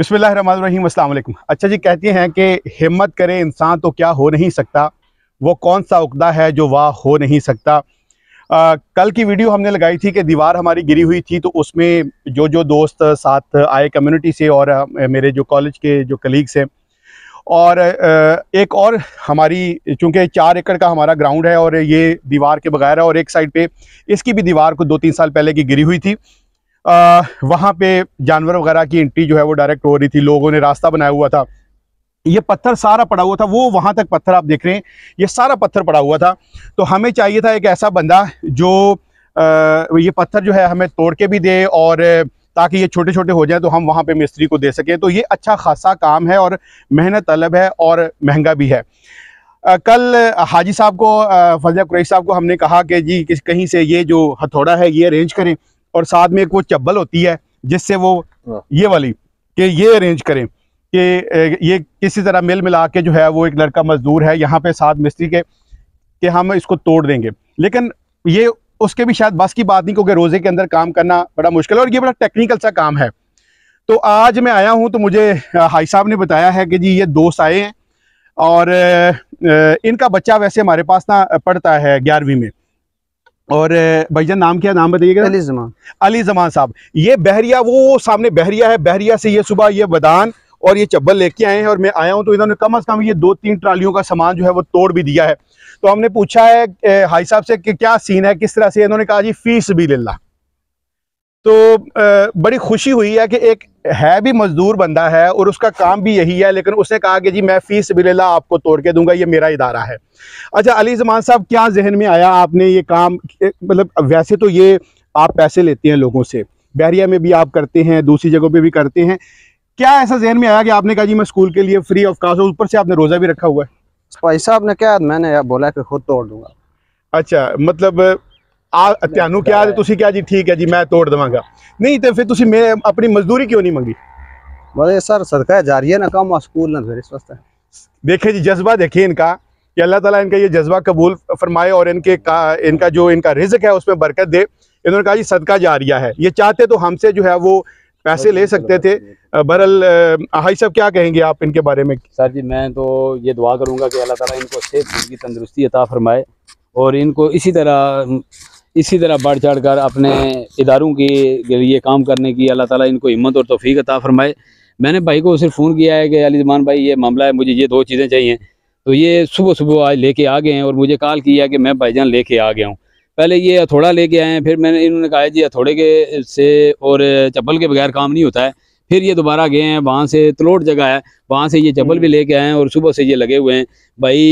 बिस्मिल्लाम अल्लाम अच्छा जी कहती हैं कि हिम्मत करे इंसान तो क्या हो नहीं सकता वो कौन सा उकदा है जो वाह हो नहीं सकता आ, कल की वीडियो हमने लगाई थी कि दीवार हमारी गिरी हुई थी तो उसमें जो जो दोस्त साथ आए कम्युनिटी से और मेरे जो कॉलेज के जो कलीग्स हैं और एक और हमारी चूंकि चार एकड़ का हमारा ग्राउंड है और ये दीवार के बगैर है और एक साइड पे इसकी भी दीवार को दो तीन साल पहले की गिरी हुई थी वहाँ पे जानवर वगैरह की एंट्री जो है वो डायरेक्ट हो रही थी लोगों ने रास्ता बनाया हुआ था ये पत्थर सारा पड़ा हुआ था वो वहाँ तक पत्थर आप देख रहे हैं ये सारा पत्थर पड़ा हुआ था तो हमें चाहिए था एक ऐसा बंदा जो आ, ये पत्थर जो है हमें तोड़ के भी दे और ताकि ये छोटे छोटे हो जाए तो हम वहाँ पे मिस्त्री को दे सकें तो ये अच्छा खासा काम है और मेहनत तलब है और महंगा भी है आ, कल हाजी साहब को फजा कुरेश साहब को हमने कहा कि जी कहीं से ये जो हथौड़ा है ये अरेंज करें और साथ में एक वो चब्बल होती है जिससे वो हाँ। ये वाली कि ये अरेंज करें कि ये किसी तरह मिल मिला के जो है वो एक लड़का मजदूर है यहाँ पे साथ मिस्त्री के कि हम इसको तोड़ देंगे लेकिन ये उसके भी शायद बस की बात नहीं क्योंकि रोज़े के अंदर काम करना बड़ा मुश्किल है और ये बड़ा टेक्निकल सा काम है तो आज मैं आया हूँ तो मुझे हाई साहब ने बताया है कि जी ये दोस्त आए हैं और इनका बच्चा वैसे हमारे पास ना पढ़ता है ग्यारहवीं में और भाईजान नाम क्या नाम बताइएगा अली जमान अली जमान साहब ये बहरिया वो सामने बहरिया है बहरिया से ये सुबह ये बदान और ये चब्बल लेके आए हैं और मैं आया हूँ तो इन्होंने कम अज़ कम ये दो तीन ट्रालियों का सामान जो है वो तोड़ भी दिया है तो हमने पूछा है हाई साहब से कि क्या सीन है किस तरह से इन्होंने कहा जी फीस भी ले तो बड़ी खुशी हुई है कि एक है भी मज़दूर बंदा है और उसका काम भी यही है लेकिन उसने कहा कि जी मैं फ़ीस बिल्ला आपको तोड़ के दूंगा ये मेरा इदारा है अच्छा अली जमान साहब क्या जहन में आया आपने ये काम मतलब वैसे तो ये आप पैसे लेते हैं लोगों से बहरिया में भी आप करते हैं दूसरी जगहों पर भी करते हैं क्या ऐसा जहन में आया कि आपने कहा जी मैं स्कूल के लिए फ्री ऑफ कास्ट ऊपर से आपने रोज़ा भी रखा हुआ है भाई साहब ने क्या मैंने बोला कि खुद तोड़ दूंगा अच्छा मतलब ਆ क्या क्या जी ठीक है जी मैं तोड़ देवगा नहीं तो फिर तुम ਤੇ अपनी मजदूरी क्यों नहीं मंगी मतलब सर सदका जारी है ना कम स्कूल ना फिर इस वास्ते देखे जी जज्बा देखिए इनका कि अल्लाह ताला इनका ये जज्बा कबूल फरमाए और इनके का इनका जो इनका रिजक है उसमें बरकत दे इन्होंने कहा जी सदका रिया है ये चाहते तो हमसे जो है वो पैसे ले सकते थे बहरल हाई साहब क्या कहेंगे आप इनके बारे में सर जी मैं तो ये दुआ करूँगा कि अल्लाह तला इनको सेहत की तंदरुस्ती अता फरमाए और इनको इसी तरह इसी तरह बढ़ चढ़ कर अपने इदारों के लिए काम करने की अल्लाह ताला इनको हिम्मत और तोफ़ी अता फरमाए मैंने भाई को सिर्फ फ़ोन किया है कि अली जमान भाई ये मामला है मुझे ये दो चीज़ें चाहिए तो ये सुबह सुबह आज लेके आ गए हैं और मुझे कॉल किया कि मैं भाईजान लेके आ गया हूँ पहले ये हथौड़ा लेके आए हैं फिर मैंने इन्होंने कहा जी हथौड़े के से और चप्पल के बगैर काम नहीं होता है फिर ये दोबारा गए हैं वहाँ से तलोट जगह है वहाँ से ये चप्पल भी हम्म। लेके आए हैं और सुबह से ये लगे हुए हैं भाई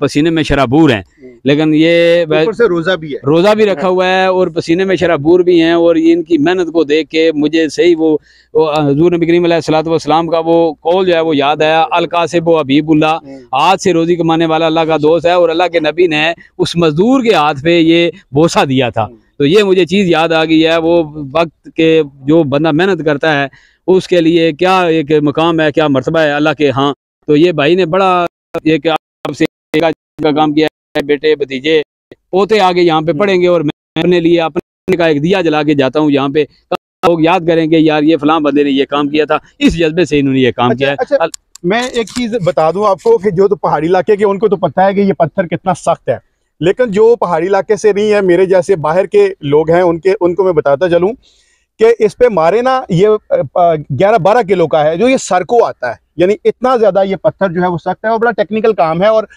पसीने में शराबूर हैं लेकिन ये तो से रोजा भी है रोजा भी रखा हाँ। हुआ है और पसीने में शराबूर भी हैं और इनकी मेहनत को देख के मुझे सही वो हजूर नबी करीम सलाम का वो कौल जो है वो याद आया अलका हाँ। से वो अबीबुल्ला हाथ से रोजी कमाने वाला अल्लाह का दोस्त है और अल्लाह के नबी ने उस मजदूर के हाथ पे ये बोसा दिया था हाँ। तो ये मुझे चीज़ याद आ गई है वो वक्त के जो बंदा मेहनत करता है उसके लिए क्या एक मकाम है क्या मरतबा है अल्लाह के हाँ तो ये भाई ने बड़ा एक आपसे का काम किया बेटे भतीजे पोते आगे यहाँ पे हम्म। पढ़ेंगे और मैं अपने लिए अपने का एक दिया जला के जाता हूँ यहाँ पे लोग याद करेंगे यार ये फलाम बंदे ने ये काम किया था इस जज्बे से इन्होंने ये काम अच्छा, किया है अच्छा, मैं एक चीज बता दूं आपको कि जो तो पहाड़ी इलाके के उनको तो पता है कि ये पत्थर कितना सख्त है लेकिन जो पहाड़ी इलाके से नहीं है मेरे जैसे बाहर के लोग हैं उनके उनको मैं बताता चलूँ कि इस पे मारे ना ये ग्यारह बारह किलो का है जो ये सर को आता है यानी इतना ज़्यादा ये पत्थर जो है वो सख्त है और बड़ा टेक्निकल काम है और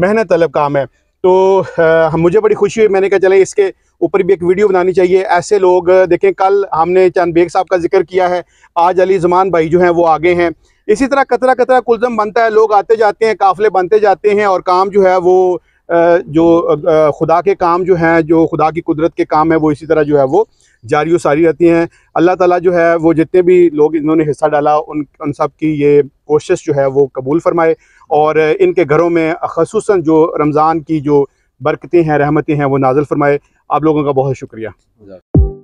मेहनत तलब काम है तो आ, मुझे बड़ी खुशी हुई मैंने कहा चले इसके ऊपर भी एक वीडियो बनानी चाहिए ऐसे लोग देखें कल हमने चांद बेग साहब का जिक्र किया है आज अली जमान भाई जो हैं वो आगे हैं इसी तरह कतरा कतरा कुलजम बनता है लोग आते जाते हैं काफले बनते जाते हैं और काम जो है वो जो खुदा के काम जो हैं जो खुदा की कुदरत के काम है वो इसी तरह जो है वो जारी व सारी रहती हैं अल्लाह ताला जो है वो जितने भी लोग इन्होंने हिस्सा डाला उन उन सब की ये कोशिश जो है वो कबूल फरमाए और इनके घरों में खसूस जो रमज़ान की जो बरकतें हैं रहमतें हैं वो नाजल फरमाए आप लोगों का बहुत शुक्रिया